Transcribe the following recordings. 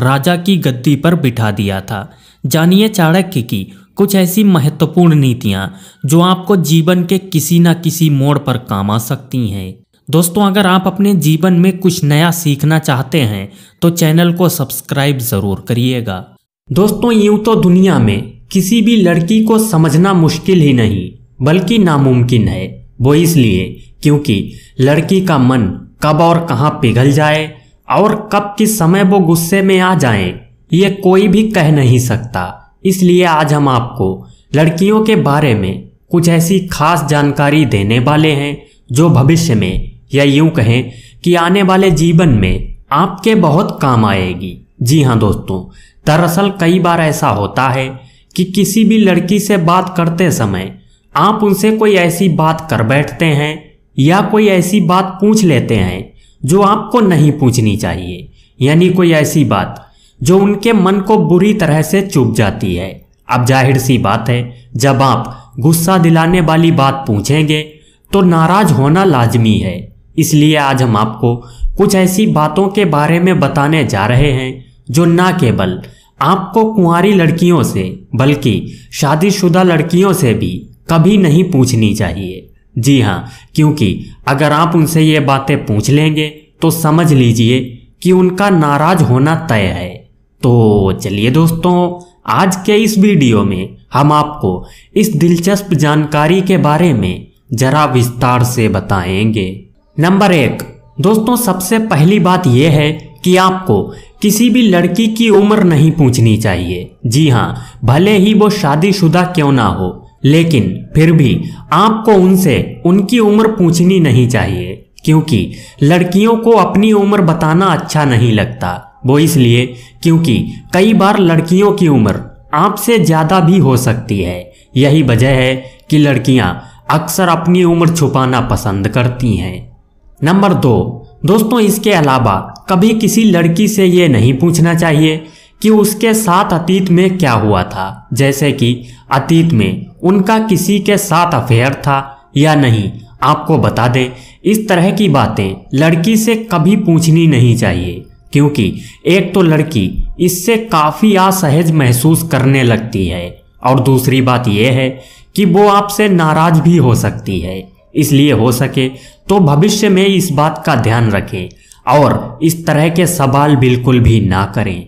राजा की गद्दी पर बिठा दिया था जानिए चाणक्य की कुछ ऐसी महत्वपूर्ण नीतियाँ जो आपको जीवन के किसी न किसी मोड़ पर काम आ सकती हैं दोस्तों अगर आप अपने जीवन में कुछ नया सीखना चाहते हैं तो चैनल को सब्सक्राइब ज़रूर करिएगा दोस्तों यूं तो दुनिया में किसी भी लड़की को समझना मुश्किल ही नहीं बल्कि नामुमकिन है वो इसलिए क्योंकि लड़की का मन कब और कहाँ पिघल जाए और कब किस समय वो गुस्से में आ जाएं ये कोई भी कह नहीं सकता इसलिए आज हम आपको लड़कियों के बारे में कुछ ऐसी खास जानकारी देने वाले हैं जो भविष्य में या यूं कहें कि आने वाले जीवन में आपके बहुत काम आएगी जी हाँ दोस्तों दरअसल कई बार ऐसा होता है कि किसी भी लड़की से बात करते समय आप उनसे कोई ऐसी बात कर बैठते हैं या कोई ऐसी बात पूछ लेते हैं जो आपको नहीं पूछनी चाहिए यानी कोई ऐसी बात जो उनके मन को बुरी तरह से चुप जाती है अब जाहिर सी बात है जब आप गुस्सा दिलाने वाली बात पूछेंगे तो नाराज होना लाजमी है इसलिए आज हम आपको कुछ ऐसी बातों के बारे में बताने जा रहे हैं जो न केवल आपको कुंवारी लड़कियों से बल्कि शादीशुदा लड़कियों से भी कभी नहीं पूछनी चाहिए जी हाँ क्योंकि अगर आप उनसे ये बातें पूछ लेंगे तो समझ लीजिए कि उनका नाराज होना तय है तो चलिए दोस्तों आज के इस वीडियो में हम आपको इस दिलचस्प जानकारी के बारे में जरा विस्तार से बताएंगे नंबर एक दोस्तों सबसे पहली बात यह है कि आपको किसी भी लड़की की उम्र नहीं पूछनी चाहिए जी हाँ भले ही वो शादीशुदा क्यों ना हो लेकिन फिर भी आपको उनसे उनकी उम्र पूछनी नहीं चाहिए क्योंकि लड़कियों को अपनी उम्र बताना अच्छा नहीं लगता वो इसलिए क्योंकि कई बार लड़कियों की उम्र आपसे ज़्यादा भी हो सकती है यही वजह है कि लड़कियां अक्सर अपनी उम्र छुपाना पसंद करती हैं नंबर दो दोस्तों इसके अलावा कभी किसी लड़की से ये नहीं पूछना चाहिए कि उसके साथ अतीत में क्या हुआ था जैसे कि अतीत में उनका किसी के साथ अफेयर था या नहीं आपको बता दें इस तरह की बातें लड़की से कभी पूछनी नहीं चाहिए क्योंकि एक तो लड़की इससे काफ़ी असहज महसूस करने लगती है और दूसरी बात यह है कि वो आपसे नाराज भी हो सकती है इसलिए हो सके तो भविष्य में इस बात का ध्यान रखें और इस तरह के सवाल बिल्कुल भी ना करें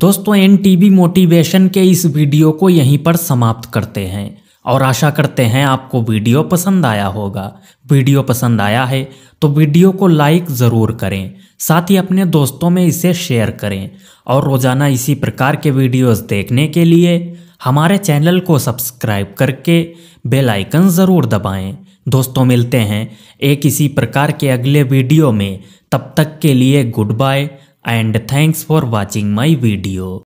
दोस्तों एन मोटिवेशन के इस वीडियो को यहीं पर समाप्त करते हैं और आशा करते हैं आपको वीडियो पसंद आया होगा वीडियो पसंद आया है तो वीडियो को लाइक ज़रूर करें साथ ही अपने दोस्तों में इसे शेयर करें और रोज़ाना इसी प्रकार के वीडियोस देखने के लिए हमारे चैनल को सब्सक्राइब करके बेल आइकन ज़रूर दबाएं। दोस्तों मिलते हैं एक इसी प्रकार के अगले वीडियो में तब तक के लिए goodbye and thanks for watching my video.